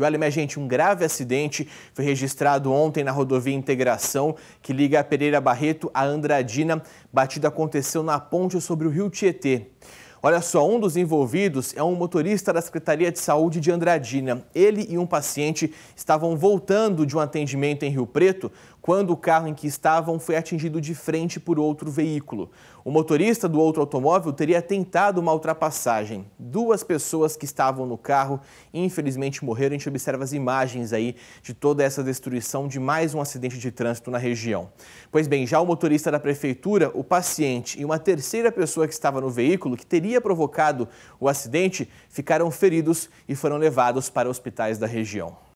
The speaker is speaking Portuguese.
Que olha, minha gente, um grave acidente foi registrado ontem na rodovia Integração, que liga a Pereira Barreto a Andradina. Batida aconteceu na ponte sobre o rio Tietê. Olha só, um dos envolvidos é um motorista da Secretaria de Saúde de Andradina. Ele e um paciente estavam voltando de um atendimento em Rio Preto quando o carro em que estavam foi atingido de frente por outro veículo. O motorista do outro automóvel teria tentado uma ultrapassagem duas pessoas que estavam no carro infelizmente morreram. A gente observa as imagens aí de toda essa destruição de mais um acidente de trânsito na região. Pois bem, já o motorista da prefeitura, o paciente e uma terceira pessoa que estava no veículo que teria provocado o acidente ficaram feridos e foram levados para hospitais da região.